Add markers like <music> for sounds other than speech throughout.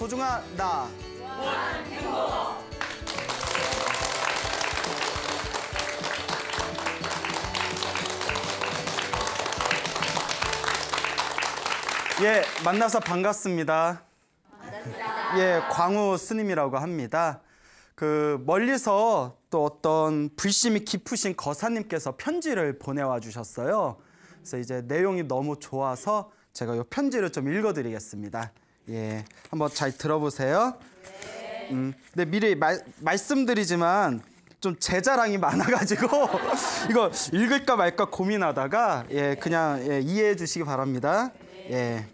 소중한 나. 예, 만나서 반갑습니다. 반갑습니다. 예, 광우 스님이라고 합니다. 그 멀리서 또 어떤 불심이 깊으신 거사님께서 편지를 보내와 주셨어요. 그래서 이제 내용이 너무 좋아서 제가 이 편지를 좀 읽어드리겠습니다. 예, 한번 잘 들어보세요. 음, 근데 미리 말, 말씀드리지만 좀 제자랑이 <laughs> 많아가지고 이거 읽을까 말까 고민하다가 예, 그냥 예, 이해해 주시기 바랍니다. 예.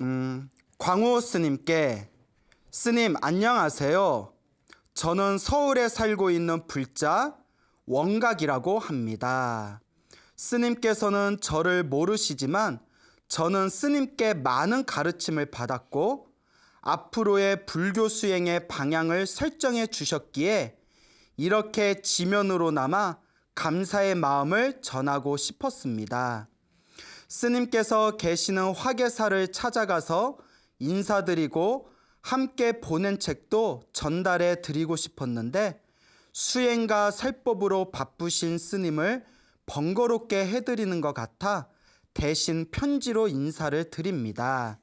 음, 광호 스님께 스님 안녕하세요. 저는 서울에 살고 있는 불자 원각이라고 합니다. 스님께서는 저를 모르시지만 저는 스님께 많은 가르침을 받았고 앞으로의 불교 수행의 방향을 설정해 주셨기에 이렇게 지면으로 남아 감사의 마음을 전하고 싶었습니다. 스님께서 계시는 화계사를 찾아가서 인사드리고 함께 보낸 책도 전달해 드리고 싶었는데 수행과 설법으로 바쁘신 스님을 번거롭게 해드리는 것 같아 대신 편지로 인사를 드립니다.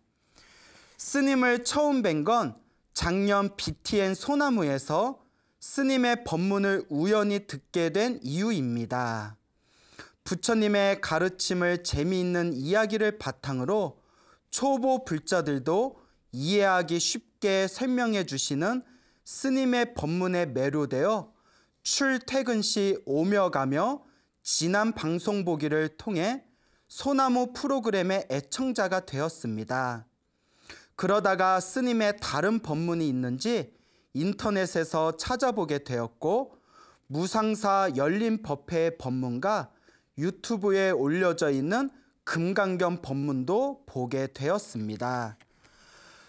스님을 처음 뵌 건 작년 BTN 소나무에서 스님의 법문을 우연히 듣게 된 이유입니다. 부처님의 가르침을 재미있는 이야기를 바탕으로 초보 불자들도 이해하기 쉽게 설명해 주시는 스님의 법문에 매료되어 출퇴근 시 오며 가며 지난 방송 보기를 통해 소나무 프로그램의 애청자가 되었습니다. 그러다가 스님의 다른 법문이 있는지 인터넷에서 찾아보게 되었고 무상사 열린 법회의 법문과 유튜브에 올려져 있는 금강경 법문도 보게 되었습니다.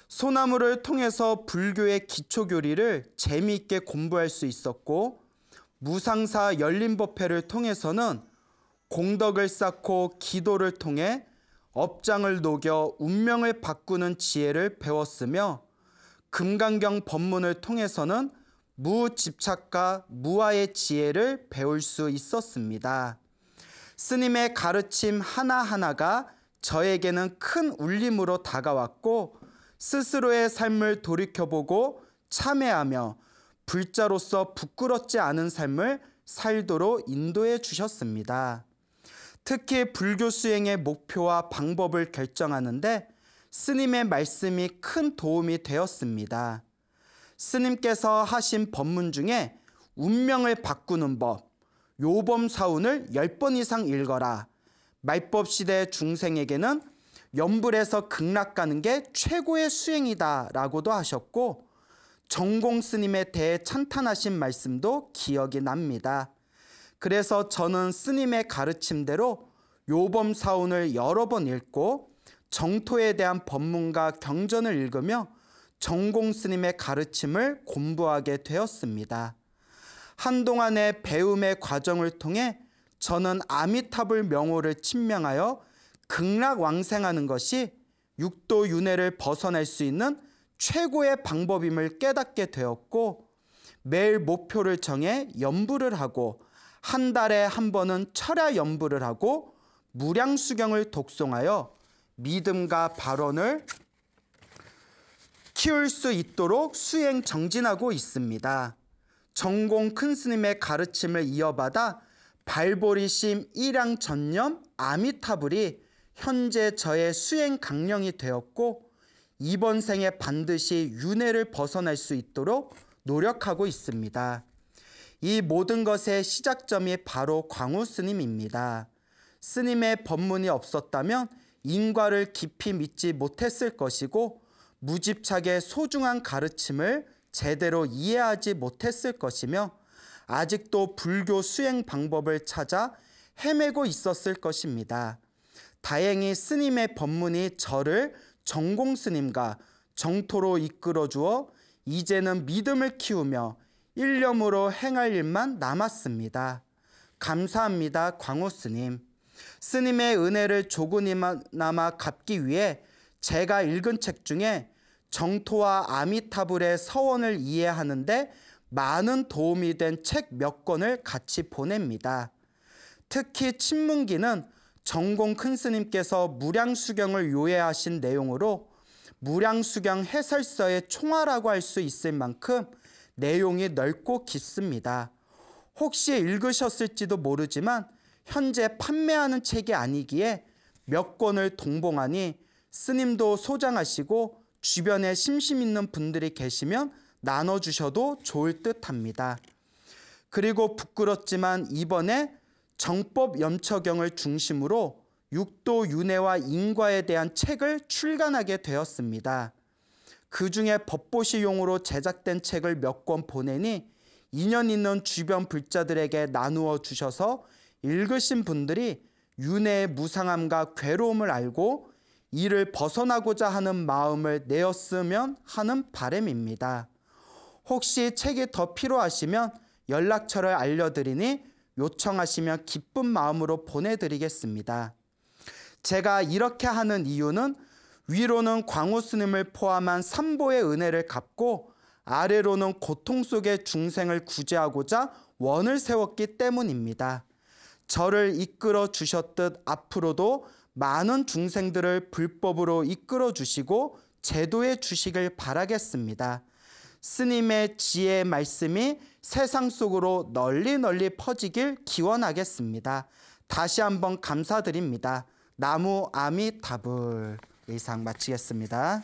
소나무를 통해서 불교의 기초교리를 재미있게 공부할 수 있었고 무상사 열린법회를 통해서는 공덕을 쌓고 기도를 통해 업장을 녹여 운명을 바꾸는 지혜를 배웠으며 금강경 법문을 통해서는 무집착과 무아의 지혜를 배울 수 있었습니다. 스님의 가르침 하나하나가 저에게는 큰 울림으로 다가왔고 스스로의 삶을 돌이켜보고 참회하며 불자로서 부끄럽지 않은 삶을 살도록 인도해 주셨습니다. 특히 불교 수행의 목표와 방법을 결정하는데 스님의 말씀이 큰 도움이 되었습니다. 스님께서 하신 법문 중에 운명을 바꾸는 법, 요범 사운을 10번 이상 읽어라. 말법 시대 중생에게는 연불에서 극락 가는 게 최고의 수행이다 라고도 하셨고 정공 스님에 대해 찬탄하신 말씀도 기억이 납니다. 그래서 저는 스님의 가르침대로 요범 사운을 여러 번 읽고 정토에 대한 법문과 경전을 읽으며 정공 스님의 가르침을 공부하게 되었습니다. 한동안의 배움의 과정을 통해 저는 아미타불 명호를 친명하여 극락 왕생하는 것이 육도 윤회를 벗어날 수 있는 최고의 방법임을 깨닫게 되었고 매일 목표를 정해 연부를 하고 한 달에 한 번은 철야 연부를 하고 무량수경을 독송하여 믿음과 발언을 키울 수 있도록 수행 정진하고 있습니다. 전공 큰 스님의 가르침을 이어받아 발보리심 일양 전념 아미타불이 현재 저의 수행 강령이 되었고 이번 생에 반드시 윤회를 벗어날 수 있도록 노력하고 있습니다. 이 모든 것의 시작점이 바로 광우 스님입니다. 스님의 법문이 없었다면 인과를 깊이 믿지 못했을 것이고 무집착의 소중한 가르침을 제대로 이해하지 못했을 것이며 아직도 불교 수행 방법을 찾아 헤매고 있었을 것입니다. 다행히 스님의 법문이 저를 정공 스님과 정토로 이끌어 주어 이제는 믿음을 키우며 일념으로 행할 일만 남았습니다. 감사합니다, 광우 스님. 스님의 은혜를 조금이나마 갚기 위해 제가 읽은 책 중에 정토와 아미타불의 서원을 이해하는데 많은 도움이 된 책 몇 권을 같이 보냅니다. 특히 친문기는 전공 큰 스님께서 무량수경을 요해하신 내용으로 무량수경 해설서의 총화라고 할 수 있을 만큼 내용이 넓고 깊습니다. 혹시 읽으셨을지도 모르지만 현재 판매하는 책이 아니기에 몇 권을 동봉하니 스님도 소장하시고 주변에 심심 있는 분들이 계시면 나눠주셔도 좋을 듯 합니다. 그리고 부끄럽지만 이번에 정법 염처경을 중심으로 육도 윤회와 인과에 대한 책을 출간하게 되었습니다. 그 중에 법보시용으로 제작된 책을 몇 권 보내니 인연 있는 주변 불자들에게 나누어 주셔서 읽으신 분들이 윤회의 무상함과 괴로움을 알고 이를 벗어나고자 하는 마음을 내었으면 하는 바램입니다 혹시 책이 더 필요하시면 연락처를 알려드리니 요청하시면 기쁜 마음으로 보내드리겠습니다. 제가 이렇게 하는 이유는 위로는 광호 스님을 포함한 삼보의 은혜를 갚고 아래로는 고통 속의 중생을 구제하고자 원을 세웠기 때문입니다. 저를 이끌어 주셨듯 앞으로도 많은 중생들을 불법으로 이끌어 주시고 제도해 주시길 바라겠습니다. 스님의 지혜 말씀이 세상 속으로 널리 널리 퍼지길 기원하겠습니다. 다시 한번 감사드립니다. 나무 아미타불. 이상 마치겠습니다.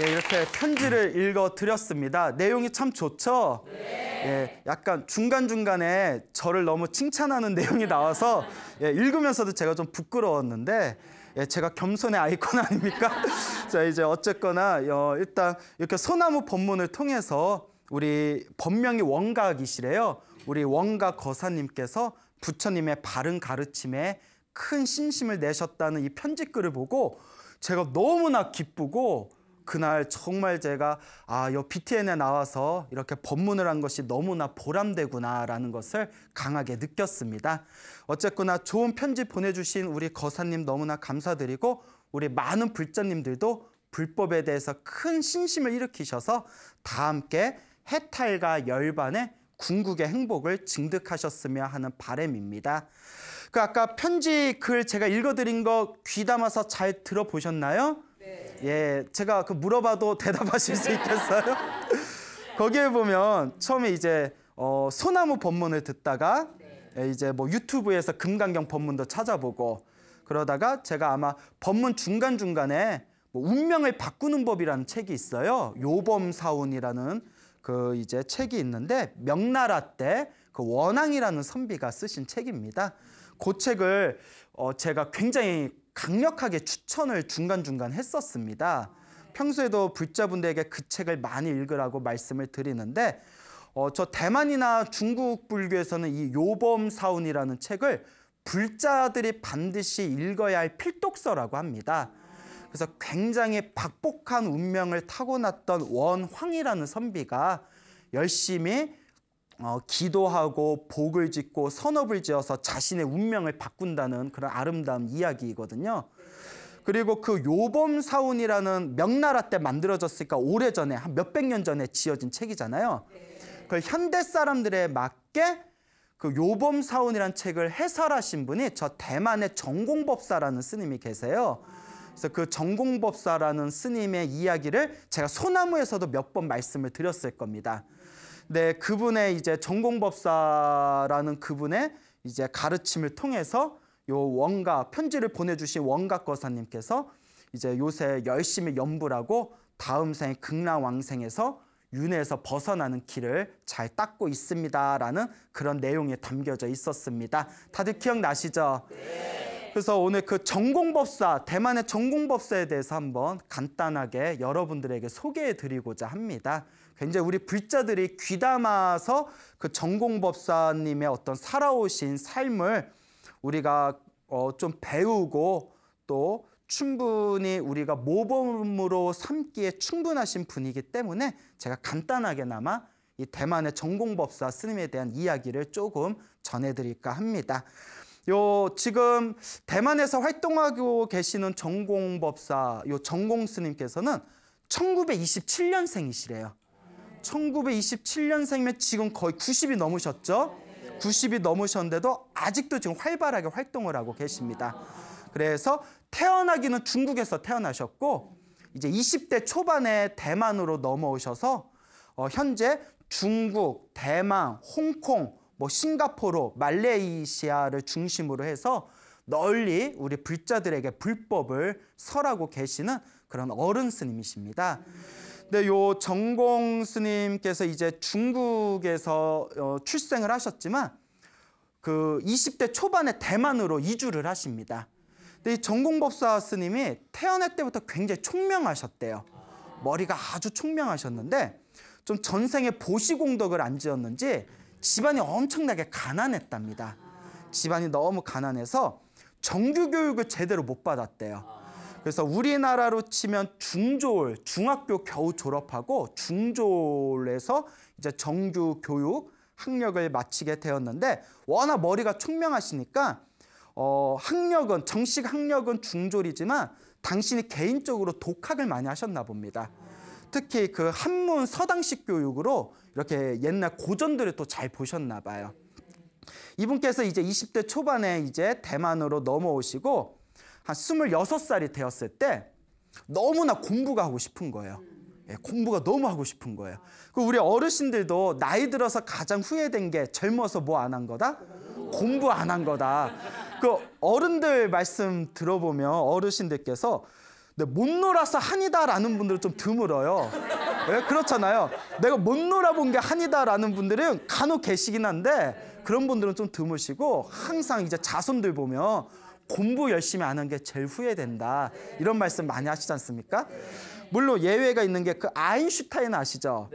예, 이렇게 편지를 읽어 드렸습니다. 내용이 참 좋죠? 예, 약간 중간중간에 저를 너무 칭찬하는 <laughs> 내용이 나와서 예, 읽으면서도 제가 좀 부끄러웠는데 예, 제가 겸손의 아이콘 아닙니까? <laughs> 자, 이제 어쨌거나 어, 일단 이렇게 소나무 법문을 통해서 우리 법명이 원각이시래요. 우리 원각 거사님께서 부처님의 바른 가르침에 큰 신심을 내셨다는 이 편지글을 보고 제가 너무나 기쁘고 그날 정말 제가 아, 요 BTN에 나와서 이렇게 법문을 한 것이 너무나 보람되구나라는 것을 강하게 느꼈습니다. 어쨌거나 좋은 편지 보내주신 우리 거사님 너무나 감사드리고 우리 많은 불자님들도 불법에 대해서 큰 신심을 일으키셔서 다 함께 해탈과 열반에 궁극의 행복을 증득하셨으며 하는 바램입니다. 그 아까 편지 글 제가 읽어드린 거 귀담아서 잘 들어보셨나요? 네. 예, 제가 그 물어봐도 <laughs> 대답하실 수 있겠어요? <laughs> 거기에 보면 처음에 이제 어, 소나무 법문을 듣다가 네. 예, 이제 뭐 유튜브에서 금강경 법문도 찾아보고 그러다가 제가 아마 법문 중간 중간에 뭐 운명을 바꾸는 법이라는 책이 있어요. 요범사운이라는 그 이제 책이 있는데 명나라 때 그 원앙이라는 선비가 쓰신 책입니다. 그 책을 어 제가 굉장히 강력하게 추천을 중간중간 했었습니다. 평소에도 불자분들에게 그 책을 많이 읽으라고 말씀을 드리는데 어, 저 대만이나 중국 불교에서는 이 요범사운이라는 책을 불자들이 반드시 읽어야 할 필독서라고 합니다. 그래서 굉장히 박복한 운명을 타고났던 원황이라는 선비가 열심히 어, 기도하고 복을 짓고 선업을 지어서 자신의 운명을 바꾼다는 그런 아름다운 이야기이거든요. 그리고 그 요범사원이라는 명나라 때 만들어졌으니까 오래전에 한 몇백 년 전에 지어진 책이잖아요. 그 현대 사람들에 맞게 그 요범사원이란 책을 해설하신 분이 저 대만의 전공법사라는 스님이 계세요. 그래서 그 전공법사라는 스님의 이야기를 제가 소나무에서도 몇 번 말씀을 드렸을 겁니다. 네, 그분의 이제 전공법사라는 그분의 이제 가르침을 통해서 요 원가 편지를 보내주신 원각 거사님께서 이제 요새 열심히 연불하고 다음 생 극락왕생에서 윤회에서 벗어나는 길을 잘 닦고 있습니다라는 그런 내용이 담겨져 있었습니다. 다들 기억나시죠? 네. 그래서 오늘 그 전공법사, 대만의 전공법사에 대해서 한번 간단하게 여러분들에게 소개해 드리고자 합니다. 굉장히 우리 불자들이 귀담아서 그 전공법사님의 어떤 살아오신 삶을 우리가 어, 좀 배우고 또 충분히 우리가 모범으로 삼기에 충분하신 분이기 때문에 제가 간단하게나마 이 대만의 전공법사 스님에 대한 이야기를 조금 전해드릴까 합니다. 요 지금 대만에서 활동하고 계시는 전공법사 요 전공 스님께서는 1927년생이시래요. 1927년생이면 지금 거의 90이 넘으셨죠? 90이 넘으셨는데도 아직도 지금 활발하게 활동을 하고 계십니다. 그래서 태어나기는 중국에서 태어나셨고 이제 20대 초반에 대만으로 넘어오셔서 어, 현재 중국, 대만, 홍콩 뭐 싱가포르, 말레이시아를 중심으로 해서 널리 우리 불자들에게 불법을 설하고 계시는 그런 어른 스님이십니다. 근데 요 정공 스님께서 이제 중국에서 어, 출생을 하셨지만 그 20대 초반에 대만으로 이주를 하십니다. 근데 이 전공법사 스님이 태어날 때부터 굉장히 총명하셨대요. 머리가 아주 총명하셨는데 좀 전생에 보시공덕을 안 지었는지 집안이 엄청나게 가난했답니다. 집안이 너무 가난해서 정규 교육을 제대로 못 받았대요. 그래서 우리나라로 치면 중졸, 중학교 겨우 졸업하고 중졸에서 이제 정규 교육 학력을 마치게 되었는데 워낙 머리가 총명하시니까 어, 학력은 정식 학력은 중졸이지만 당신이 개인적으로 독학을 많이 하셨나 봅니다. 특히 그 한문 서당식 교육으로 이렇게 옛날 고전들을 또 잘 보셨나 봐요. 이분께서 이제 20대 초반에 이제 대만으로 넘어오시고 한 26살이 되었을 때 너무나 공부가 하고 싶은 거예요. 예, 공부가 너무 하고 싶은 거예요. 그 우리 어르신들도 나이 들어서 가장 후회된 게 젊어서 뭐 안 한 거다? 공부 안 한 거다. 그 어른들 말씀 들어보면 어르신들께서 네, 못 놀아서 한이다라는 분들 좀 드물어요. 네, 그렇잖아요. 내가 못 놀아본 게 한이다라는 분들은 간혹 계시긴 한데 그런 분들은 좀 드무시고 항상 이제 자손들 보면 공부 열심히 하는 게 제일 후회된다. 이런 말씀 많이 하시지 않습니까? 물론 예외가 있는 게 그 아인슈타인 아시죠?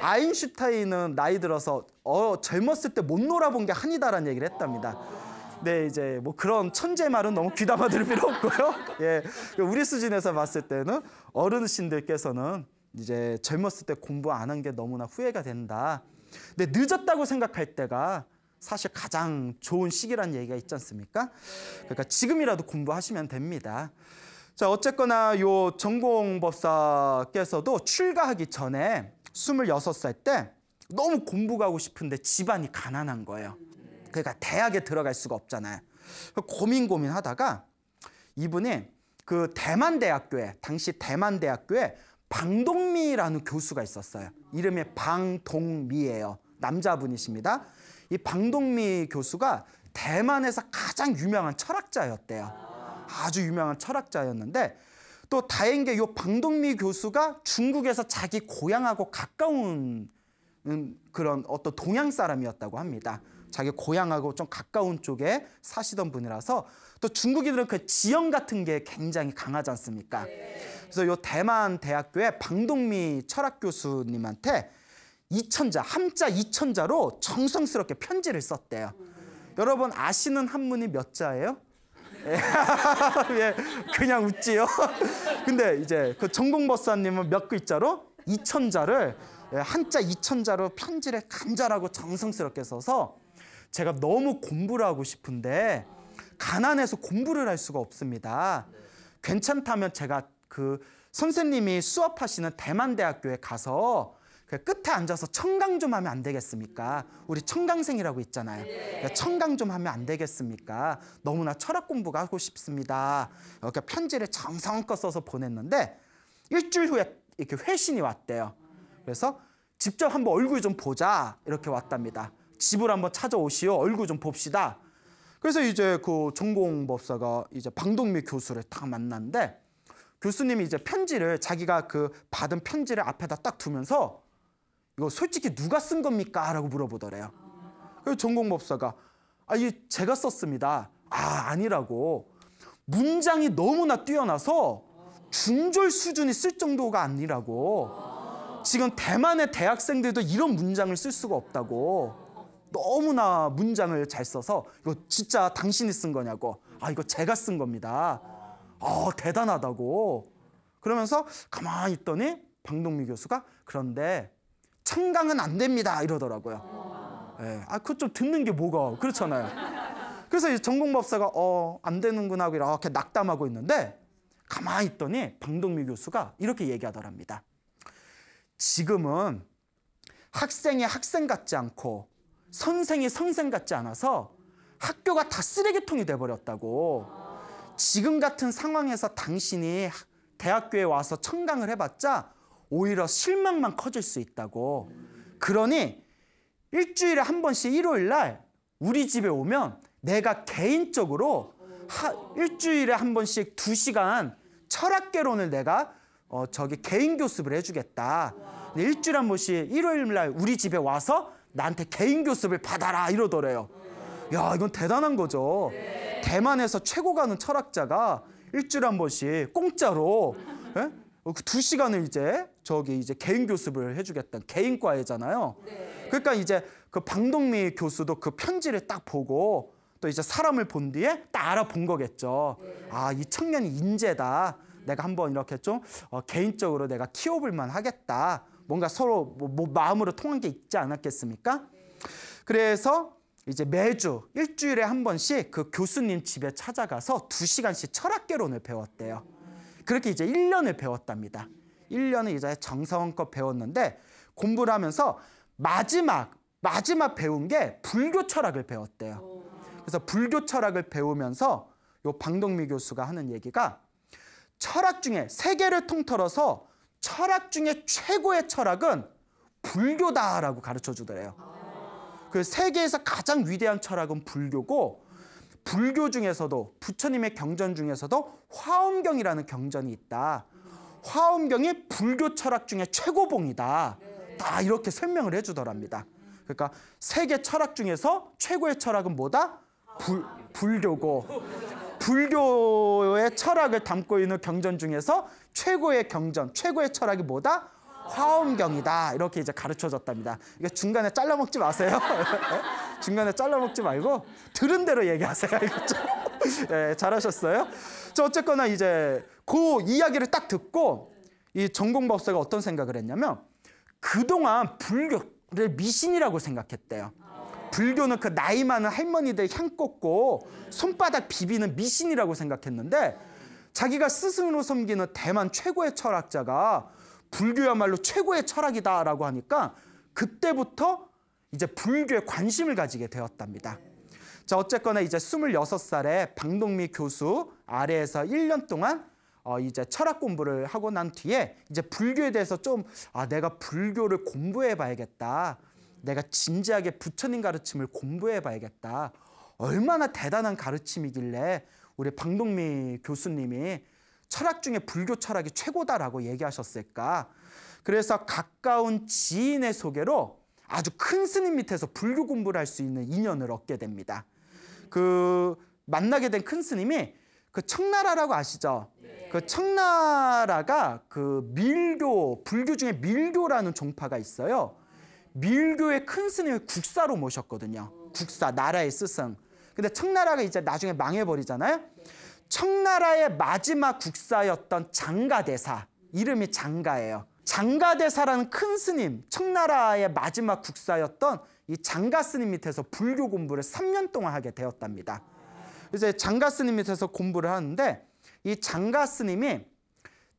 아인슈타인은 나이 들어서 어, 젊었을 때 못 놀아본 게 한이다라는 얘기를 했답니다. 네, 이제 뭐 그런 천재 말은 너무 귀담아 들 필요 없고요. <laughs> 예, 우리 수준에서 봤을 때는 어르신들께서는 이제 젊었을 때 공부 안 한 게 너무나 후회가 된다. 근데 늦었다고 생각할 때가 사실 가장 좋은 시기라 얘기가 있지 않습니까? 그러니까 지금이라도 공부하시면 됩니다. 자, 어쨌거나 요 전공법사께서도 출가하기 전에 스물살때 너무 공부 가고 싶은데 집안이 가난한 거예요. 그러니까 대학에 들어갈 수가 없잖아요. 고민 고민하다가 이분이 그 대만 대학교에 당시 대만 대학교에 방동미라는 교수가 있었어요. 이름이 방동미예요. 남자분이십니다. 이 방동미 교수가 대만에서 가장 유명한 철학자였대요. 아주 유명한 철학자였는데 또 다행히 요 방동미 교수가 중국에서 자기 고향하고 가까운 음, 그런 어떤 동양 사람이었다고 합니다. 자기 고향하고 좀 가까운 쪽에 사시던 분이라서 또 중국인들은 그 지형 같은 게 굉장히 강하지 않습니까? 그래서 요 대만 대학교의 방동미 철학 교수님한테 이천자 함자 이천자로 정성스럽게 편지를 썼대요. 여러분 아시는 한문이 몇 자예요? <laughs> 예, 그냥 웃지요. <laughs> 근데 이제 그 전공버스님은 몇 글자로 이천자를 예, 한자 이천자로 편지를 간절하고 정성스럽게 써서 제가 너무 공부를 하고 싶은데 가난해서 공부를 할 수가 없습니다. 괜찮다면 제가 그 선생님이 수업하시는 대만대학교에 가서 그 끝에 앉아서 청강 좀 하면 안 되겠습니까? 우리 청강생이라고 있잖아요. 네. 그러니까 청강 좀 하면 안 되겠습니까? 너무나 철학 공부가 하고 싶습니다. 이렇게 편지를 정성껏 써서 보냈는데 일주일 후에 이렇게 회신이 왔대요. 그래서 직접 한번 얼굴 좀 보자 이렇게 왔답니다. 집을 한번 찾아오시오. 얼굴 좀 봅시다. 그래서 이제 그 전공법사가 이제 방동미 교수를 딱 만났는데 교수님이 이제 편지를 자기가 그 받은 편지를 앞에다 딱 두면서 이거 솔직히 누가 쓴 겁니까? 라고 물어보더래요. 그래서 전공 법사가 아, 이 제가 썼습니다. 아, 아니라고. 문장이 너무나 뛰어나서 중졸 수준이 쓸 정도가 아니라고. 지금 대만의 대학생들도 이런 문장을 쓸 수가 없다고. 너무나 문장을 잘 써서 이거 진짜 당신이 쓴 거냐고. 아, 이거 제가 쓴 겁니다. 어, 대단하다고. 그러면서 가만히 있더니 방동미 교수가 그런데 창강은 안 됩니다 이러더라고요. 예, 아, 그좀 듣는 게 뭐가 그렇잖아요. 그래서 전공법사가 어, 안 되는구나 하고 이렇게 낙담하고 있는데 가만히 있더니 방동미 교수가 이렇게 얘기하더랍니다. 지금은 학생이 학생 같지 않고 선생이 선생 같지 않아서 학교가 다 쓰레기통이 돼버렸다고. 지금 같은 상황에서 당신이 대학교에 와서 청강을 해봤자 오히려 실망만 커질 수 있다고. 그러니 일주일에 한 번씩 일요일 날 우리 집에 오면 내가 개인적으로 하, 일주일에 한 번씩 두 시간 철학개론을 내가 어, 저기 개인 교습을 해주겠다. 일주일에 한 번씩 일요일 날 우리 집에 와서 나한테 개인 교습을 받아라 이러더래요. 야 이건 대단한 거죠. 대만에서 최고 가는 철학자가 일주일에 한 번씩 공짜로 예? 어, 그 두 시간을 이제 저기 이제 개인 교습을 해주겠다 개인 과외잖아요. 네. 그러니까 이제 그 방동미 교수도 그 편지를 딱 보고 또 이제 사람을 본 뒤에 딱 알아본 거겠죠. 네. 아이 청년이 인재다. 내가 한번 이렇게 좀 어, 개인적으로 내가 키워볼만 하겠다. 뭔가 서로 뭐, 뭐 마음으로 통한 게 있지 않았겠습니까? 네. 그래서 이제 매주 일주일에 한 번씩 그 교수님 집에 찾아가서 두시간씩 철학개론을 배웠대요. 그렇게 이제 일년을 배웠답니다. 일년을 이제 정성껏 배웠는데 공부를 하면서 마지막 마지막 배운 게 불교 철학을 배웠대요. 그래서 불교 철학을 배우면서 요 방동미 교수가 하는 얘기가 철학 중에 세계를 통틀어서 철학 중에 최고의 철학은 불교다라고 가르쳐 주더래요. 그 세계에서 가장 위대한 철학은 불교고 불교 중에서도 부처님의 경전 중에서도 화엄경이라는 경전이 있다. 화엄경이 불교 철학 중에 최고봉이다. 다 이렇게 설명을 해주더랍니다. 그러니까 세계 철학 중에서 최고의 철학은 뭐다? 불, 불교고 불교의 철학을 담고 있는 경전 중에서 최고의 경전, 최고의 철학이 뭐다? 화엄경이다 이렇게 이제 가르쳐줬답니다. 이게 중간에 잘라 먹지 마세요. <laughs> 중간에 잘라 먹지 말고 들은 대로 얘기하세요. <laughs> 네, 잘하셨어요. 저 어쨌거나 이제 그 이야기를 딱 듣고 이 전공법사가 어떤 생각을 했냐면 그동안 불교를 미신이라고 생각했대요. 불교는 그 나이 많은 할머니들 향 꽂고 손바닥 비비는 미신이라고 생각했는데 자기가 스승으로 섬기는 대만 최고의 철학자가 불교야말로 최고의 철학이다라고 하니까 그때부터 이제 불교에 관심을 가지게 되었답니다. 자, 어쨌거나 이제 26살에 박동미 교수 아래에서 1년 동안 어, 이제 철학 공부를 하고 난 뒤에 이제 불교에 대해서 좀 아, 내가 불교를 공부해 봐야겠다. 내가 진지하게 부처님 가르침을 공부해 봐야겠다. 얼마나 대단한 가르침이길래 우리 박동미 교수님이 철학 중에 불교 철학이 최고다라고 얘기하셨을까? 그래서 가까운 지인의 소개로 아주 큰 스님 밑에서 불교 공부를 할 수 있는 인연을 얻게 됩니다. 그 만나게 된 큰 스님이 그 청나라라고 아시죠? 네. 그 청나라가 그 밀교, 불교 중에 밀교라는 종파가 있어요. 밀교의 큰 스님을 국사로 모셨거든요. 국사, 나라의 스승. 근데 청나라가 이제 나중에 망해버리잖아요. 청나라의 마지막 국사였던 장가대사 이름이 장가예요. 장가대사라는 큰 스님, 청나라의 마지막 국사였던 이 장가 스님 밑에서 불교 공부를 3년 동안 하게 되었답니다. 이제 장가 스님 밑에서 공부를 하는데 이 장가 스님이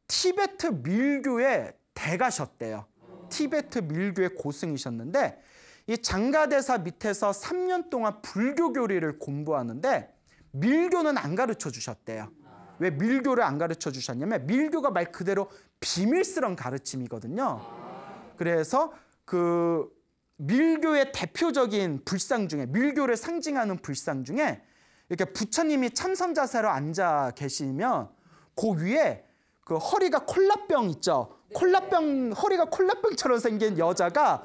티베트 밀교의 대가셨대요. 티베트 밀교의 고승이셨는데 이 장가대사 밑에서 3년 동안 불교 교리를 공부하는데 밀교는 안 가르쳐 주셨대요. 왜 밀교를 안 가르쳐 주셨냐면 밀교가 말 그대로 비밀스런 가르침이거든요. 그래서 그 밀교의 대표적인 불상 중에 밀교를 상징하는 불상 중에 이렇게 부처님이 참선 자세로 앉아 계시면 그 위에 그 허리가 콜라병 있죠. 콜라병 허리가 콜라병처럼 생긴 여자가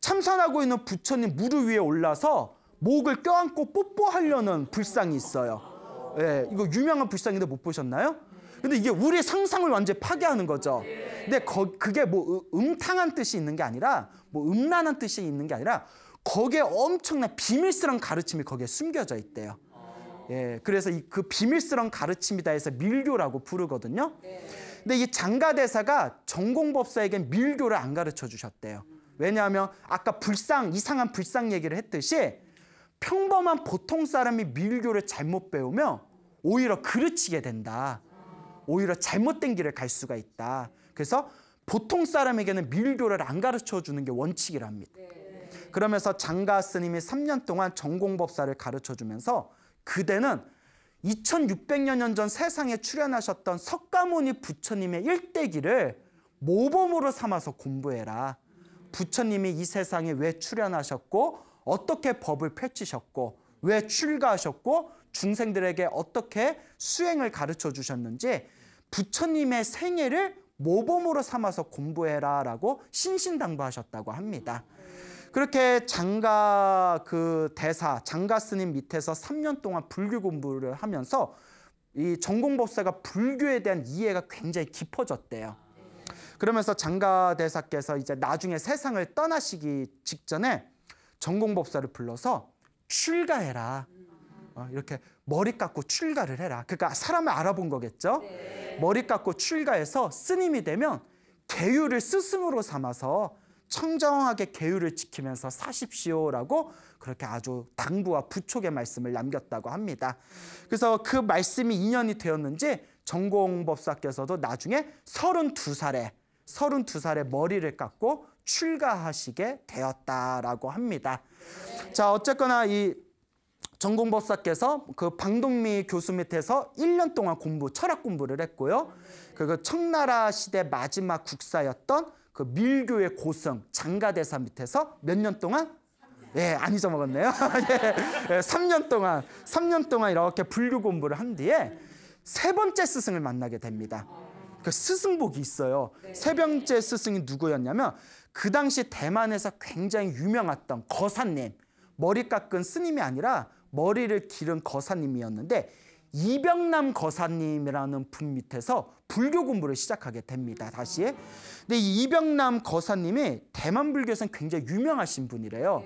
참선하고 있는 부처님 무릎 위에 올라서 목을 껴안고 뽀뽀하려는 불상이 있어요. 예, 이거 유명한 불상인데 못 보셨나요? 근데 이게 우리의 상상을 완전히 파괴하는 거죠. 근데 거, 그게 뭐 음탕한 뜻이 있는 게 아니라 뭐 음란한 뜻이 있는 게 아니라 거기에 엄청난 비밀스러운 가르침이 거기에 숨겨져 있대요. 예, 그래서 이, 그 비밀스러운 가르침이다 해서 밀교라고 부르거든요. 근데 이 장가대사가 전공법사에겐 밀교를 안 가르쳐 주셨대요. 왜냐하면 아까 불상, 이상한 불상 얘기를 했듯이 평범한 보통 사람이 밀교를 잘못 배우면 오히려 그르치게 된다. 오히려 잘못된 길을 갈 수가 있다. 그래서 보통 사람에게는 밀교를 안 가르쳐 주는 게 원칙이랍니다. 그러면서 장가 스님이 3년 동안 전공법사를 가르쳐 주면서 그대는 2600년 전 세상에 출현하셨던 석가모니 부처님의 일대기를 모범으로 삼아서 공부해라. 부처님이 이 세상에 왜 출현하셨고 어떻게 법을 펼치셨고 왜 출가하셨고 중생들에게 어떻게 수행을 가르쳐 주셨는지 부처님의 생애를 모범으로 삼아서 공부해라라고 신신당부하셨다고 합니다. 그렇게 장가 그 대사 장가 스님 밑에서 3년 동안 불교 공부를 하면서 이 전공법사가 불교에 대한 이해가 굉장히 깊어졌대요. 그러면서 장가 대사께서 이제 나중에 세상을 떠나시기 직전에 전공법사를 불러서 출가해라. 어, 이렇게 머리 깎고 출가를 해라. 그러니까 사람을 알아본 거겠죠? 네. 머리 깎고 출가해서 스님이 되면 계율을 스승으로 삼아서 청정하게 계율을 지키면서 사십시오라고 그렇게 아주 당부와 부촉의 말씀을 남겼다고 합니다. 그래서 그 말씀이 인연이 되었는지 전공법사께서도 나중에 서른살에서른살에 머리를 깎고 출가하시게 되었다라고 합니다. 자, 어쨌거나 이 전공법사께서 그 방동미 교수 밑에서 1년 동안 공부, 철학 공부를 했고요. 그리고 청나라 시대 마지막 국사였던 그 밀교의 고승, 장가대사 밑에서 몇 년 동안 예, 안 잊어먹었네요. <laughs> 예, 3년 예, 동안, 3년 동안 이렇게 불교 공부를 한 뒤에 세 번째 스승을 만나게 됩니다. 그 스승복이 있어요. 세 번째 스승이 누구였냐면 그 당시 대만에서 굉장히 유명했던 거사님, 머리 깎은 스님이 아니라 머리를 기른 거사님이었는데 이병남 거사님이라는 분 밑에서 불교 공부를 시작하게 됩니다. 다시. 근데 이 이병남 거사님이 대만 불교에서는 굉장히 유명하신 분이래요.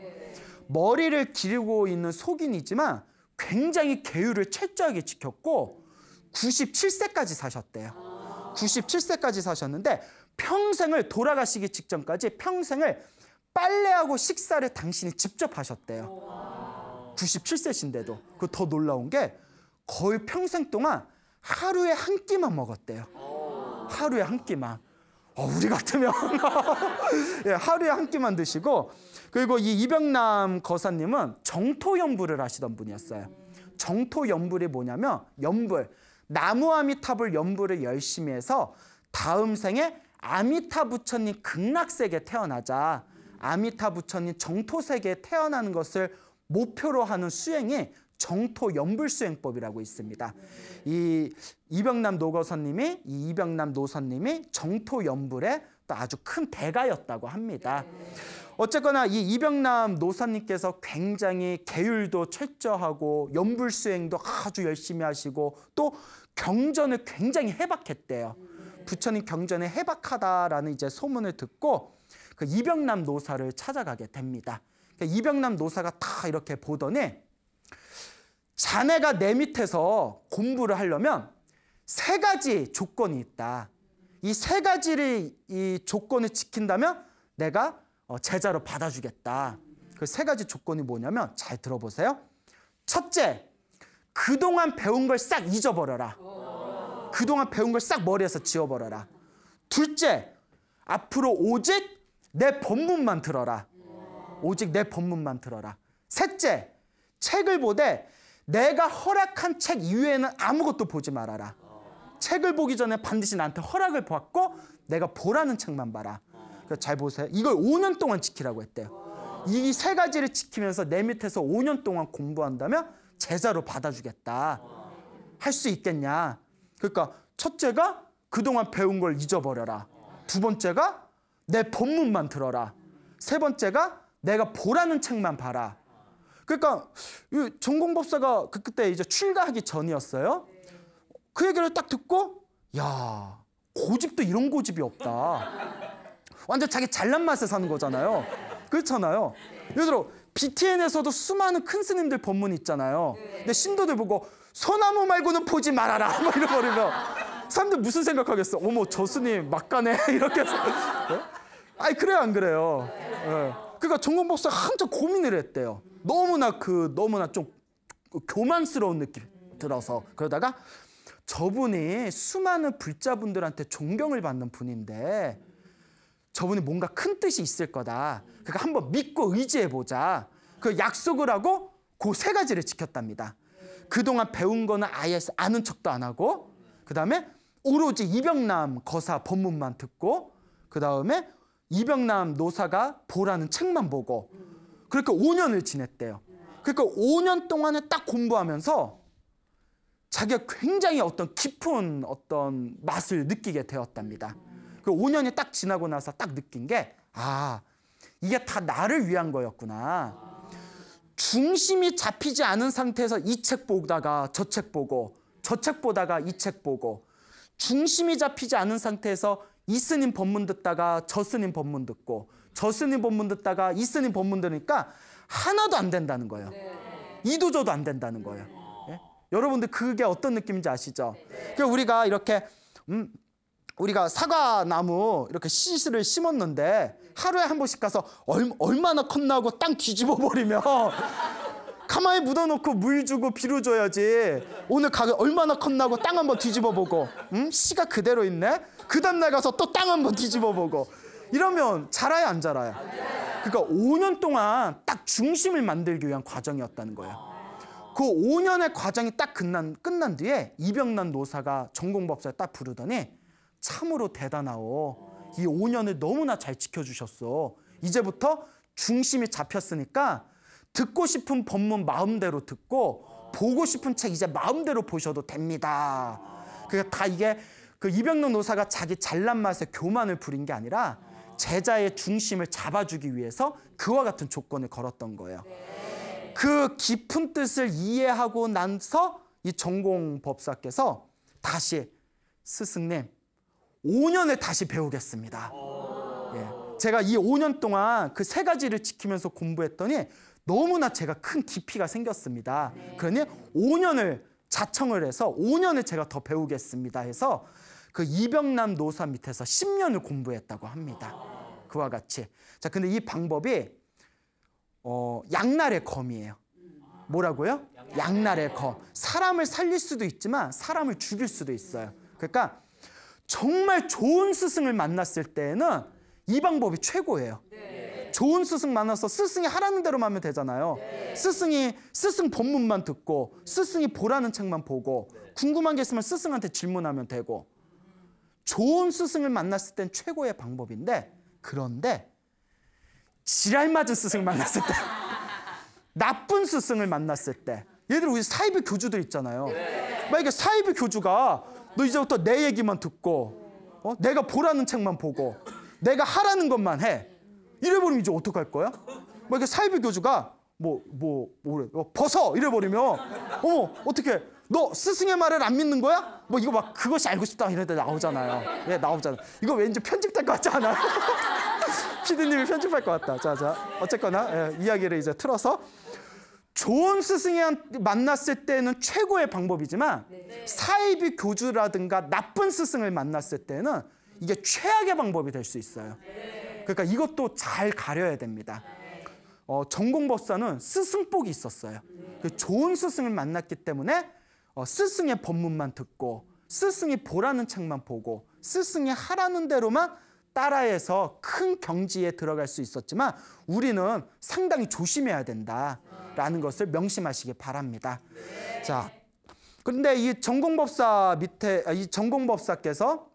머리를 기르고 있는 속인이지만 굉장히 계율을 철저하게 지켰고 97세까지 사셨대요. 97세까지 사셨는데 평생을 돌아가시기 직전까지 평생을 빨래하고 식사를 당신이 직접 하셨대요. 97세신데도. 그 더 놀라운 게 거의 평생 동안 하루에 한 끼만 먹었대요. 하루에 한 끼만. 어, 우리 같으면 <laughs> 예, 하루에 한 끼만 드시고 그리고 이 이병남 거사님은 정토 연불을 하시던 분이었어요. 정토 연불이 뭐냐면 연불 나무아미탑을 연불을 열심히 해서 다음 생에 아미타 부처님 극락세계 태어나자 아미타 부처님 정토세계에 태어나는 것을 목표로 하는 수행이 정토 연불수행법이라고 있습니다. 이 이병남 노거선님이 이 이병남 노선님이 정토 연불의 또 아주 큰 대가였다고 합니다. 어쨌거나 이 이병남 노사님께서 굉장히 계율도 철저하고 연불수행도 아주 열심히 하시고 또 경전을 굉장히 해박했대요. 부처님 경전에 해박하다라는 이제 소문을 듣고 그 이병남 노사를 찾아가게 됩니다. 그 이병남 노사가 다 이렇게 보더니 자네가 내 밑에서 공부를 하려면 세 가지 조건이 있다. 이 세 가지를 이 조건을 지킨다면 내가 어, 제자로 받아주겠다. 그 세 가지 조건이 뭐냐면 잘 들어보세요. 첫째, 그동안 배운 걸 싹 잊어버려라. 그동안 배운 걸 싹 머리에서 지워버려라. 둘째, 앞으로 오직 내본문만 들어라. 오직 내본문만 들어라. 셋째, 책을 보되 내가 허락한 책 이외에는 아무것도 보지 말아라. 책을 보기 전에 반드시 나한테 허락을 받고 내가 보라는 책만 봐라. 그러니까 잘 보세요. 이걸 5년 동안 지키라고 했대요. 이 세 가지를 지키면서 내 밑에서 5년 동안 공부한다면 제자로 받아주겠다. 할 수 있겠냐. 그러니까 첫째가 그동안 배운 걸 잊어버려라. 두 번째가 내 본문만 들어라. 세 번째가 내가 보라는 책만 봐라. 그러니까 전공법사가 그 그때 이제 출가하기 전이었어요. 그 얘기를 딱 듣고 야 고집도 이런 고집이 없다. 완전 자기 잘난 맛에 사는 거잖아요. 그렇잖아요. 예를 들어 BTN에서도 수많은 큰 스님들 법문 있잖아요. 근데 신도들 보고 소나무 말고는 보지 말아라. 막 <laughs> 뭐 이러버리면 사람들 무슨 생각하겠어? 어머, 저스님 막가네. <laughs> 이렇게 해서. 네? 아니, 그래요, 안 그래요? 네. 그러니까 정공 목사 한참 고민을 했대요. 너무나 그, 너무나 좀 교만스러운 느낌 들어서. 그러다가 저분이 수많은 불자분들한테 존경을 받는 분인데 저분이 뭔가 큰 뜻이 있을 거다. 그러니까 한번 믿고 의지해 보자. 그 약속을 하고 그 세 가지를 지켰답니다. 그동안 배운 거는 아예 아는 척도 안 하고 그 다음에 오로지 이병남 거사 법문만 듣고 그 다음에 이병남 노사가 보라는 책만 보고 그렇게 5년을 지냈대요. 그러니까 5년 동안에 딱 공부하면서 자기가 굉장히 어떤 깊은 어떤 맛을 느끼게 되었답니다. 그 5년이 딱 지나고 나서 딱 느낀 게, 아, 이게 다 나를 위한 거였구나. 중심이 잡히지 않은 상태에서 이 책 보다가 저 책 보고 저 책 보다가 이 책 보고 중심이 잡히지 않은 상태에서 이 스님 법문 듣다가 저 스님 법문 듣고 저 스님 법문 듣다가 이 스님 법문 들으니까 하나도 안 된다는 거예요. 네. 이도저도 안 된다는 거예요. 예? 여러분들 그게 어떤 느낌인지 아시죠? 네. 그 우리가 이렇게 음 우리가 사과나무 이렇게 씨를 심었는데 하루에 한 번씩 가서 얼, 얼마나 컸나 하고 땅 뒤집어 버리면 <laughs> 가만히 묻어놓고 물 주고 비료 줘야지. 오늘 가게 얼마나 컸나 하고 땅 한번 뒤집어 보고 음? 씨가 그대로 있네? 그 다음날 가서 또 땅 한번 뒤집어 보고 이러면 자라야 안 자라야? 그러니까 5년 동안 딱 중심을 만들기 위한 과정이었다는 거예요. 그 5년의 과정이 딱 끝난, 끝난 뒤에 이병란 노사가 전공법사에 딱 부르더니 참으로 대단하오. 이 5년을 너무나 잘 지켜주셨어. 이제부터 중심이 잡혔으니까 듣고 싶은 법문 마음대로 듣고 보고 싶은 책 이제 마음대로 보셔도 됩니다. 그러니까 다 이게 그 이병록 노사가 자기 잘난 맛에 교만을 부린 게 아니라 제자의 중심을 잡아주기 위해서 그와 같은 조건을 걸었던 거예요. 그 깊은 뜻을 이해하고 나서 이 전공법사께서 다시 스승님 5년을 다시 배우겠습니다. 예. 제가 이 5년 동안 그 세 가지를 지키면서 공부했더니 너무나 제가 큰 깊이가 생겼습니다. 네. 그러니 5년을 자청을 해서 5년을 제가 더 배우겠습니다 해서 그 이병남 노사 밑에서 10년을 공부했다고 합니다. 그와 같이. 자, 근데 이 방법이 어, 양날의 검이에요. 뭐라고요? 양날의 검. 사람을 살릴 수도 있지만 사람을 죽일 수도 있어요. 그러니까 정말 좋은 스승을 만났을 때에는 이 방법이 최고예요. 네. 좋은 스승 만나서 스승이 하라는 대로 하면 되잖아요. 네. 스승이 스승 본문만 듣고 스승이 보라는 책만 보고 궁금한 게 있으면 스승한테 질문하면 되고 좋은 스승을 만났을 땐 최고의 방법인데 그런데 지랄 맞은 스승을 만났을 때 <laughs> 나쁜 스승을 만났을 때 얘들 우리 사이비 교주들 있잖아요. 네. 만약에 사이비 교주가 너 이제부터 내 얘기만 듣고 어? 내가 보라는 책만 보고 내가 하라는 것만 해. 이래버리면 이제 어떡할 거야? 막 뭐 이렇게 사이비 교주가 뭐, 뭐, 뭐래, 뭐, 어, 벗어! 이래버리면, 어머, 어떻게, 너 스승의 말을 안 믿는 거야? 뭐 이거 막 그것이 알고 싶다 이런데 나오잖아요. 예, 나오잖아. 이거 왠지 편집될 것 같지 않아요? <laughs> 피디님이 편집할 것 같다. 자, 자. 어쨌거나, 예, 이야기를 이제 틀어서 좋은 스승이 만났을 때는 최고의 방법이지만 네. 사이비 교주라든가 나쁜 스승을 만났을 때는 이게 최악의 방법이 될 수 있어요. 네. 그러니까 이것도 잘 가려야 됩니다. 어, 전공법사는 스승복이 있었어요. 그 좋은 스승을 만났기 때문에 어, 스승의 법문만 듣고 스승이 보라는 책만 보고 스승이 하라는 대로만 따라해서 큰 경지에 들어갈 수 있었지만 우리는 상당히 조심해야 된다. 라는 것을 명심하시기 바랍니다. 네. 자, 그런데 이 전공법사 밑에, 아, 이 전공법사께서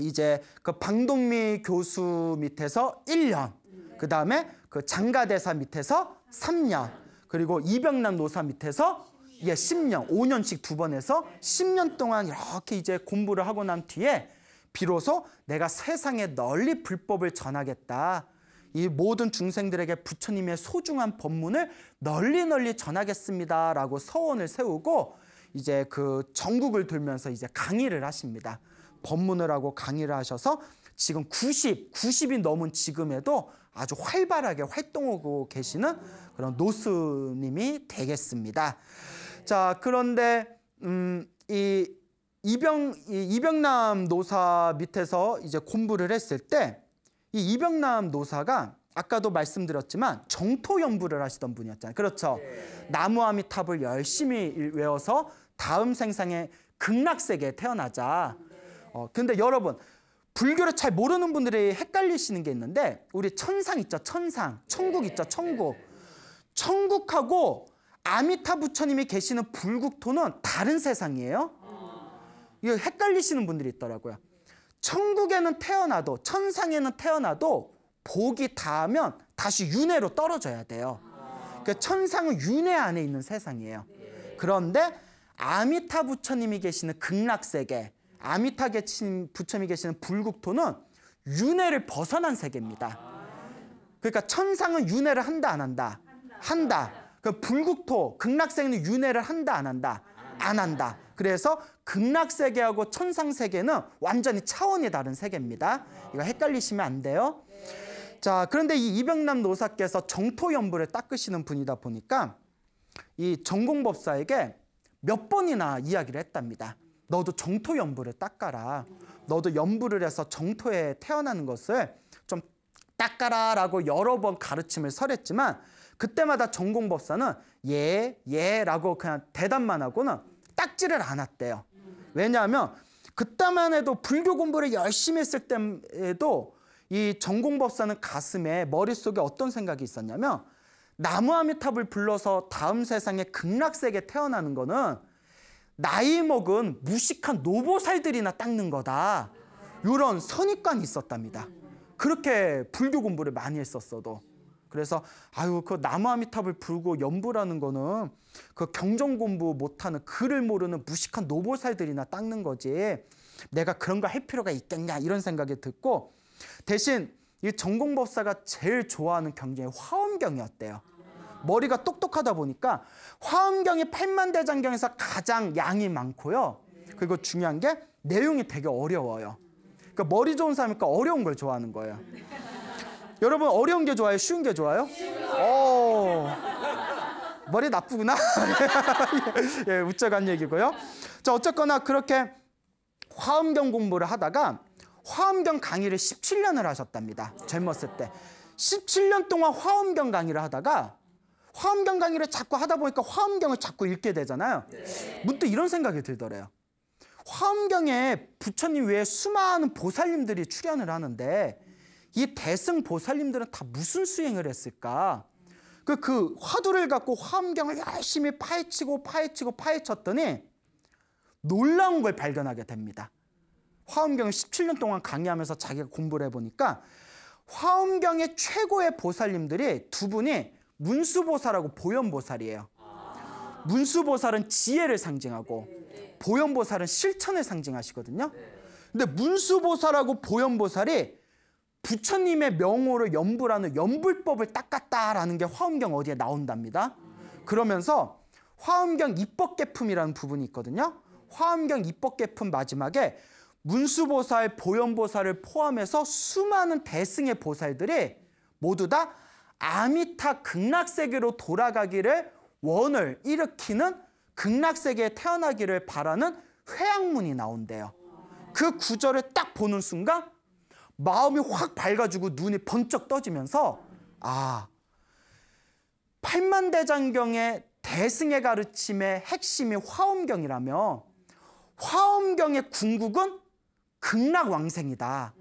이제 그 방동미 교수 밑에서 1년, 그 다음에 그 장가대사 밑에서 3년, 그리고 이병남 노사 밑에서 예, 10년, 5년씩 두 번 해서 10년 동안 이렇게 이제 공부를 하고 난 뒤에 비로소 내가 세상에 널리 불법을 전하겠다. 이 모든 중생들에게 부처님의 소중한 법문을 널리 널리 전하겠습니다라고 서원을 세우고 이제 그 전국을 돌면서 이제 강의를 하십니다. 법문을 하고 강의를 하셔서 지금 90, 90이 넘은 지금에도 아주 활발하게 활동하고 계시는 그런 노스님이 되겠습니다. 자, 그런데 음, 이 이병 이병남 노사 밑에서 이제 공부를 했을 때이 이병남 노사가 아까도 말씀드렸지만 정토연부를 하시던 분이었잖아요. 그렇죠. 네. 예. 나무아미탑을 열심히 외워서 다음 생상에 극락세계에 태어나자. 네. 어, 근데 여러분 불교를 잘 모르는 분들이 헷갈리시는 게 있는데 우리 천상 있죠 천상 천국 예. 있죠 천국 천국하고 아미타 부처님이 계시는 불국토는 다른 세상이에요 어. 이거 헷갈리시는 분들이 있더라고요 천국에는 태어나도 천상에는 태어나도 복이 닿으면 다시 윤회로 떨어져야 돼요. 그 천상은 윤회 안에 있는 세상이에요. 그런데 아미타 부처님이 계시는 극락세계, 아미타 부처님이 계시는 불국토는 윤회를 벗어난 세계입니다. 그러니까 천상은 윤회를 한다 안 한다? 한다. 그 불국토, 극락세계는 윤회를 한다 안 한다? 안 한다. 그래서 극락세계하고 천상세계는 완전히 차원이 다른 세계입니다. 이거 헷갈리시면 안 돼요. 자, 그런데 이 이병남 노사께서 정토연부를 닦으시는 분이다 보니까 이 전공법사에게 몇 번이나 이야기를 했답니다. 너도 정토연부를 닦아라. 너도 연부를 해서 정토에 태어나는 것을 좀 닦아라 라고 여러 번 가르침을 설했지만 그때마다 전공법사는 예, 예 라고 그냥 대답만 하고는 딱지를 않았대요. 왜냐하면 그때만 해도 불교 공부를 열심히 했을 때에도 이 전공법사는 가슴에 머릿속에 어떤 생각이 있었냐면 나무아미탑을 불러서 다음 세상에 극락세계 태어나는 거는 나이 먹은 무식한 노보살들이나 닦는 거다. 이런 선입관이 있었답니다. 그렇게 불교 공부를 많이 했었어도. 그래서 아유 그 나무아미탑을 불고 연부라는 거는 그 경전 공부 못하는 글을 모르는 무식한 노보살들이나 닦는 거지 내가 그런 걸할 필요가 있겠냐 이런 생각이 듣고 대신 이 전공법사가 제일 좋아하는 경전이 화엄경이었대요. 머리가 똑똑하다 보니까 화엄경이 팔만대장경에서 가장 양이 많고요. 그리고 중요한 게 내용이 되게 어려워요. 그러니까 머리 좋은 사람이니까 어려운 걸 좋아하는 거예요. 여러분 어려운 게 좋아요? 쉬운 게 좋아요? 어. 머리 나쁘구나. <laughs> 예, 웃자간 얘기고요. 자, 어쨌거나 그렇게 화음경 공부를 하다가 화음경 강의를 17년을 하셨답니다. 젊었을 때. 17년 동안 화음경 강의를 하다가 화음경 강의를 자꾸 하다 보니까 화음경을 자꾸 읽게 되잖아요. 문득 이런 생각이 들더래요. 화음경에 부처님 외에 수많은 보살님들이 출연을 하는데 이 대승 보살님들은 다 무슨 수행을 했을까? 그, 그 화두를 갖고 화엄경을 열심히 파헤치고 파헤치고 파헤쳤더니 놀라운 걸 발견하게 됩니다. 화엄경을 17년 동안 강의하면서 자기가 공부를 해보니까 화엄경의 최고의 보살님들이 두 분이 문수보살하고 보현보살이에요. 문수보살은 지혜를 상징하고 보현보살은 실천을 상징하시거든요. 근데 문수보살하고 보현보살이 부처님의 명호를 염불하는염불법을 닦았다라는 게 화엄경 어디에 나온답니다. 그러면서 화엄경 입법 개품이라는 부분이 있거든요. 화엄경 입법 개품 마지막에 문수보살, 보현보살을 포함해서 수많은 대승의 보살들이 모두 다 아미타 극락세계로 돌아가기를 원을 일으키는 극락세계에 태어나기를 바라는 회양문이 나온대요. 그 구절을 딱 보는 순간 마음이 확 밝아지고 눈이 번쩍 떠지면서 아 팔만대장경의 대승의 가르침의 핵심이 화엄경이라며 화엄경의 궁극은 극락왕생이다.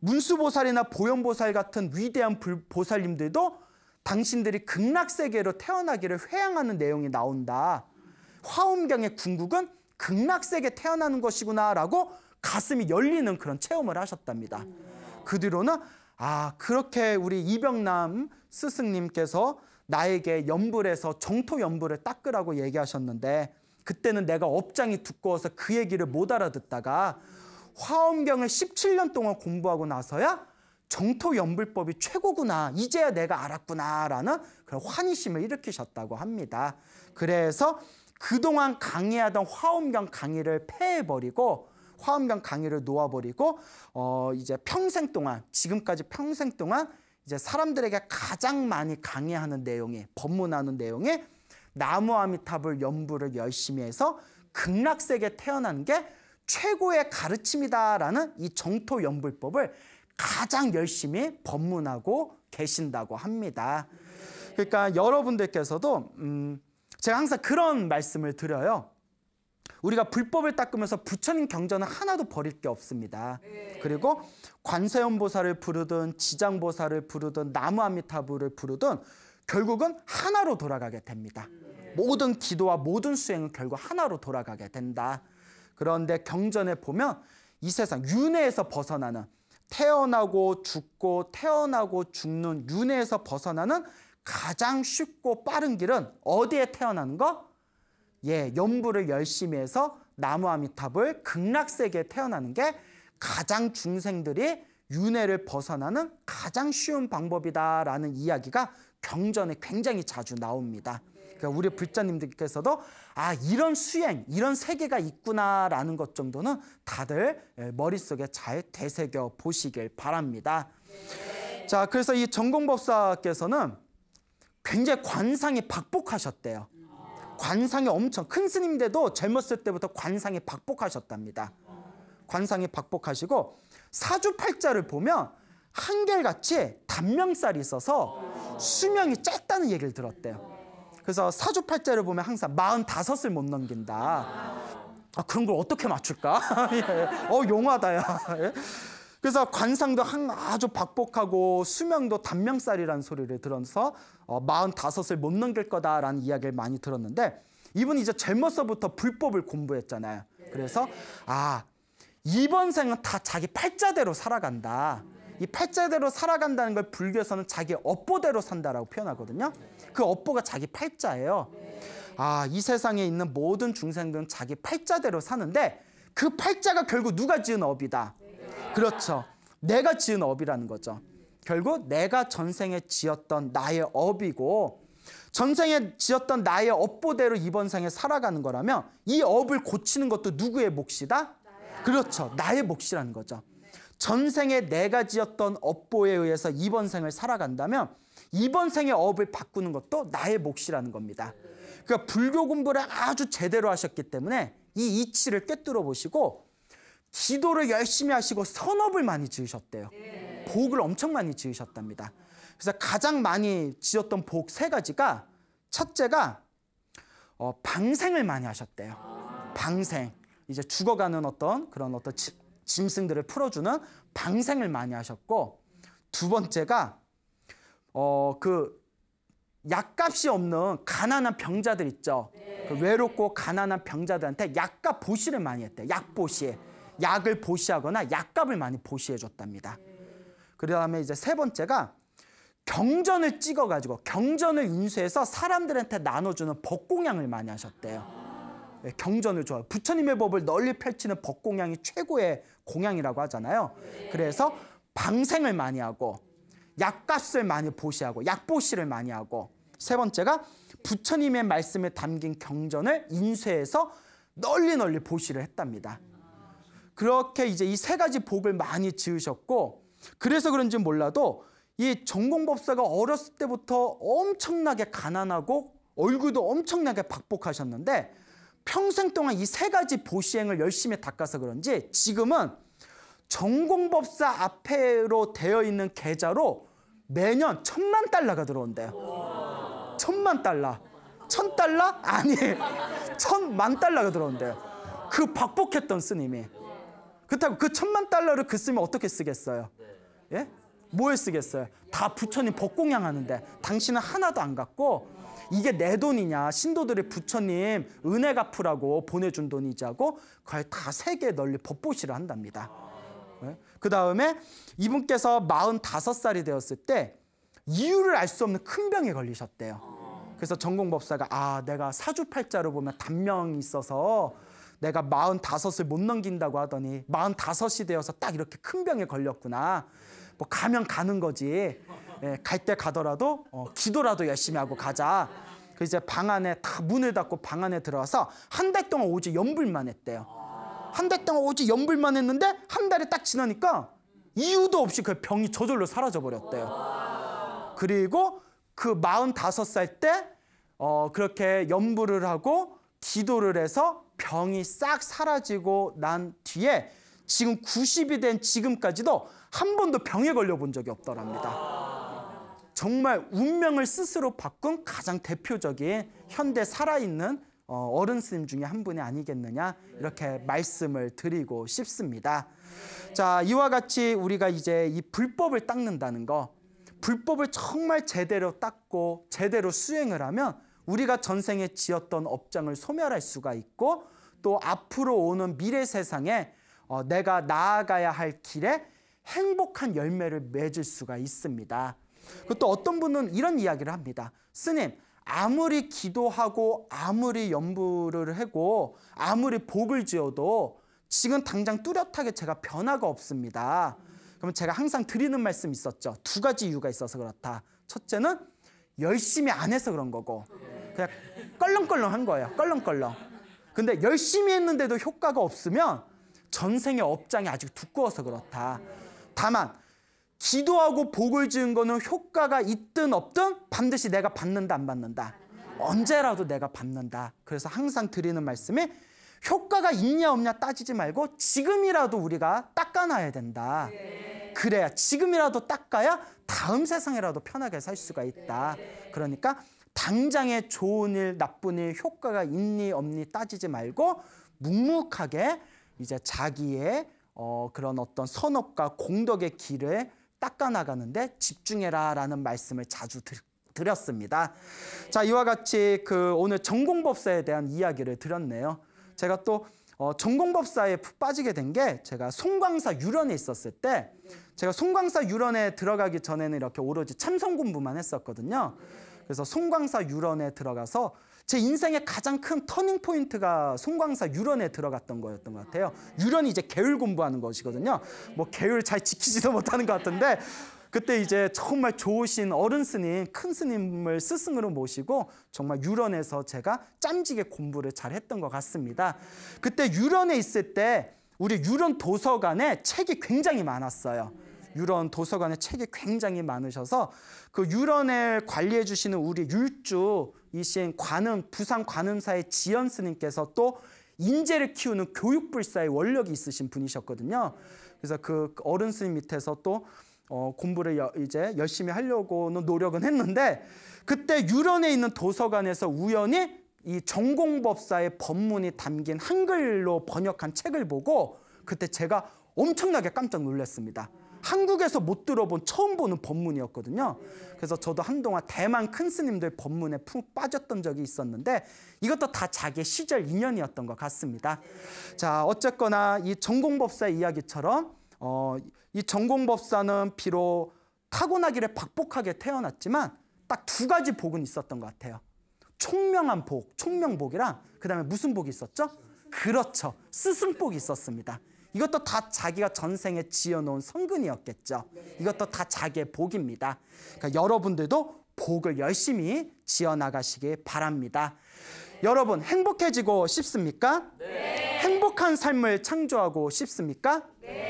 문수보살이나 보현보살 같은 위대한 보살님들도 당신들이 극락세계로 태어나기를 회양하는 내용이 나온다. 화엄경의 궁극은 극락세계 태어나는 것이구나라고 가슴이 열리는 그런 체험을 하셨답니다. 그 뒤로는 아, 그렇게 우리 이병남 스승님께서 나에게 연불에서 정토 연불을 닦으라고 얘기하셨는데 그때는 내가 업장이 두꺼워서 그 얘기를 못 알아듣다가 화엄경을 17년 동안 공부하고 나서야 정토 연불법이 최고구나 이제야 내가 알았구나라는 그런 환희심을 일으키셨다고 합니다. 그래서 그동안 강의하던 화엄경 강의를 폐해버리고 화엄병 강의를 놓아버리고 어 이제 평생 동안 지금까지 평생 동안 이제 사람들에게 가장 많이 강의하는 내용이 법문하는 내용이 나무 아미타불 연부를 열심히 해서 극락세계 태어난 게 최고의 가르침이다라는 이 정토 연불법을 가장 열심히 법문하고 계신다고 합니다. 그러니까 여러분들께서도 음 제가 항상 그런 말씀을 드려요. 우리가 불법을 닦으면서 부처님 경전은 하나도 버릴 게 없습니다. 네. 그리고 관세음보살을 부르든 지장보살을 부르든 나무아미타불을 부르든 결국은 하나로 돌아가게 됩니다. 네. 모든 기도와 모든 수행은 결국 하나로 돌아가게 된다. 그런데 경전에 보면 이 세상 윤회에서 벗어나는 태어나고 죽고 태어나고 죽는 윤회에서 벗어나는 가장 쉽고 빠른 길은 어디에 태어나는 거? 예, 염불을 열심히 해서 나무 아미탑을 극락세계에 태어나는 게 가장 중생들이 윤회를 벗어나는 가장 쉬운 방법이다라는 이야기가 경전에 굉장히 자주 나옵니다. 그러니까 우리 불자님들께서도 아 이런 수행, 이런 세계가 있구나라는 것 정도는 다들 예, 머릿속에 잘 되새겨 보시길 바랍니다. 자, 그래서 이 전공법사께서는 굉장히 관상이 박복하셨대요. 관상이 엄청 큰 스님인데도 젊었을 때부터 관상이 박복하셨답니다. 관상이 박복하시고 사주팔자를 보면 한결같이 단명살이 있어서 수명이 짧다는 얘기를 들었대요. 그래서 사주팔자를 보면 항상 45을 못 넘긴다. 아, 그런 걸 어떻게 맞출까? <laughs> 예. 어, 용하다야. 예. 그래서 관상도 아주 박복하고 수명도 단명살이라는 소리를 들어서 45을 어, 못 넘길 거다라는 이야기를 많이 들었는데 이분이 이제 젊어서부터 불법을 공부했잖아요. 그래서 네. 아 이번 생은 다 자기 팔자대로 살아간다. 이 팔자대로 살아간다는 걸 불교에서는 자기 업보대로 산다라고 표현하거든요. 그 업보가 자기 팔자예요. 네. 아, 이 세상에 있는 모든 중생들은 자기 팔자대로 사는데 그 팔자가 결국 누가 지은 업이다. 그렇죠. 내가 지은 업이라는 거죠. 결국 내가 전생에 지었던 나의 업이고 전생에 지었던 나의 업보대로 이번 생에 살아가는 거라면 이 업을 고치는 것도 누구의 몫이다? 그렇죠. 나의 몫이라는 거죠. 전생에 내가 지었던 업보에 의해서 이번 생을 살아간다면 이번 생의 업을 바꾸는 것도 나의 몫이라는 겁니다. 그러니까 불교 공부를 아주 제대로 하셨기 때문에 이 이치를 꿰뚫어 보시고 기도를 열심히 하시고 선업을 많이 지으셨대요. 네. 복을 엄청 많이 지으셨답니다. 그래서 가장 많이 지었던 복 세 가지가 첫째가 어, 방생을 많이 하셨대요. 방생. 이제 죽어가는 어떤 그런 어떤 지, 짐승들을 풀어주는 방생을 많이 하셨고 두 번째가 어, 그 약값이 없는 가난한 병자들 있죠. 그 외롭고 가난한 병자들한테 약값 보시를 많이 했대요. 약 보시. 약을 보시하거나 약값을 많이 보시해줬답니다. 그 다음에 이제 세 번째가 경전을 찍어가지고 경전을 인쇄해서 사람들한테 나눠주는 법공양을 많이 하셨대요. 네, 경전을 좋아해요. 부처님의 법을 널리 펼치는 법공양이 최고의 공양이라고 하잖아요. 그래서 방생을 많이 하고 약값을 많이 보시하고 약보시를 많이 하고 세 번째가 부처님의 말씀에 담긴 경전을 인쇄해서 널리 널리 보시를 했답니다. 그렇게 이제 이 세 가지 복을 많이 지으셨고 그래서 그런지 몰라도 이 전공법사가 어렸을 때부터 엄청나게 가난하고 얼굴도 엄청나게 박복하셨는데 평생 동안 이 세 가지 보시행을 열심히 닦아서 그런지 지금은 전공법사 앞에로 되어 있는 계좌로 매년 천만 달러가 들어온대요. 천만 달러. 천 달러? 아니, <laughs> 천만 달러가 들어온대요. 그 박복했던 스님이. 그렇다고 그 천만 달러를 그 쓰면 어떻게 쓰겠어요? 예? 뭐에 쓰겠어요? 다 부처님 법공양 하는데 당신은 하나도 안 갖고 이게 내 돈이냐 신도들의 부처님 은혜 갚으라고 보내준 돈이자고 거의 다 세계 널리 법보시를 한답니다. 예? 그 다음에 이분께서 45살이 되었을 때 이유를 알 수 없는 큰 병에 걸리셨대요. 그래서 전공법사가 아 내가 사주팔자로 보면 단명이 있어서 내가 마흔다섯을 못 넘긴다고 하더니 마흔다섯이 되어서 딱 이렇게 큰 병에 걸렸구나. 뭐 가면 가는 거지. 예, 갈때 가더라도 어, 기도라도 열심히 하고 가자. 그 이제 방 안에 다 문을 닫고 방 안에 들어와서 한 달 동안 오지 연불만 했대요. 한 달 동안 오지 연불만 했는데 한 달이 딱 지나니까 이유도 없이 그 병이 저절로 사라져 버렸대요. 그리고 그 45살 때 어, 그렇게 연불을 하고 기도를 해서 병이 싹 사라지고 난 뒤에 지금 90이 된 지금까지도 한 번도 병에 걸려 본 적이 없더랍니다. 정말 운명을 스스로 바꾼 가장 대표적인 현대 살아있는 어, 어른 스님 중에 한 분이 아니겠느냐 이렇게 말씀을 드리고 싶습니다. 자 이와 같이 우리가 이제 이 불법을 닦는다는 거 불법을 정말 제대로 닦고 제대로 수행을 하면 우리가 전생에 지었던 업장을 소멸할 수가 있고 또 앞으로 오는 미래 세상에 어, 내가 나아가야 할 길에 행복한 열매를 맺을 수가 있습니다. 또 어떤 분은 이런 이야기를 합니다. 스님, 아무리 기도하고 아무리 연부를 하고 아무리 복을 지어도 지금 당장 뚜렷하게 제가 변화가 없습니다. 그러 제가 항상 드리는 말씀 있었죠. 두 가지 이유가 있어서 그렇다. 첫째는 열심히 안 해서 그런 거고 그냥 껄렁껄렁 한 거예요. 껄렁껄렁. 근데 열심히 했는데도 효과가 없으면 전생의 업장이 아직 두꺼워서 그렇다. 다만 기도하고 복을 지은 거는 효과가 있든 없든 반드시 내가 받는다 안 받는다. 언제라도 내가 받는다. 그래서 항상 드리는 말씀이 효과가 있냐 없냐 따지지 말고 지금이라도 우리가 닦아놔야 된다. 그래야 지금이라도 닦아야 다음 세상이라도 편하게 살 수가 있다. 그러니까 당장의 좋은 일, 나쁜 일, 효과가 있니 없니 따지지 말고 묵묵하게 이제 자기의 어, 그런 어떤 선업과 공덕의 길을 닦아나가는데 집중해라라는 말씀을 자주 드, 드렸습니다. 자, 이와 같이 그 오늘 전공법사에 대한 이야기를 드렸네요. 제가 또 어, 전공법사에 푹 빠지게 된 게 제가 송광사 유련에 있었을 때 제가 송광사 유련에 들어가기 전에는 이렇게 오로지 참선 공부만 했었거든요. 그래서 송광사 유련에 들어가서 제 인생의 가장 큰 터닝 포인트가 송광사 유련에 들어갔던 거였던 것 같아요. 유련이 이제 계율 공부하는 것이거든요. 뭐 계율 잘 지키지도 못하는 것 같은데 그때 이제 정말 좋으신 어른 스님, 큰 스님을 스승으로 모시고 정말 유런에서 제가 짬지게 공부를 잘 했던 것 같습니다. 그때 유런에 있을 때 우리 유런 도서관에 책이 굉장히 많았어요. 유런 도서관에 책이 굉장히 많으셔서 그 유런을 관리해 주시는 우리 율주이신 관음 부산 관음사의 지연 스님께서 또 인재를 키우는 교육불사의 원력이 있으신 분이셨거든요. 그래서 그 어른 스님 밑에서 또 어, 공부를 여, 이제 열심히 하려고는 노력은 했는데 그때 유런에 있는 도서관에서 우연히 이 전공법사의 법문이 담긴 한글로 번역한 책을 보고 그때 제가 엄청나게 깜짝 놀랐습니다. 한국에서 못 들어본 처음 보는 법문이었거든요. 그래서 저도 한동안 대만 큰 스님들 법문에 푹 빠졌던 적이 있었는데 이것도 다 자기의 시절 인연이었던 것 같습니다. 자, 어쨌거나 이 전공법사 의 이야기처럼 어, 이 전공법사는 비록 타고나기를 박복하게 태어났지만 딱 두 가지 복은 있었던 것 같아요. 총명한 복, 총명복이랑 그다음에 무슨 복이 있었죠? 그렇죠. 스승복이 있었습니다. 이것도 다 자기가 전생에 지어놓은 성근이었겠죠. 이것도 다 자기의 복입니다. 그러니까 여러분들도 복을 열심히 지어나가시길 바랍니다. 여러분 행복해지고 싶습니까? 네. 행복한 삶을 창조하고 싶습니까? 네.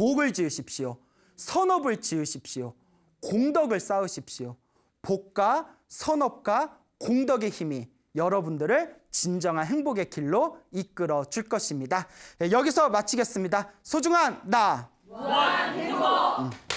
복을 지으십시오. 선업을 지으십시오. 공덕을 쌓으십시오. 복과 선업과 공덕의 힘이 여러분들을 진정한 행복의 길로 이끌어 줄 것입니다. 예, 여기서 마치겠습니다. 소중한 나. 와, 행복. 음.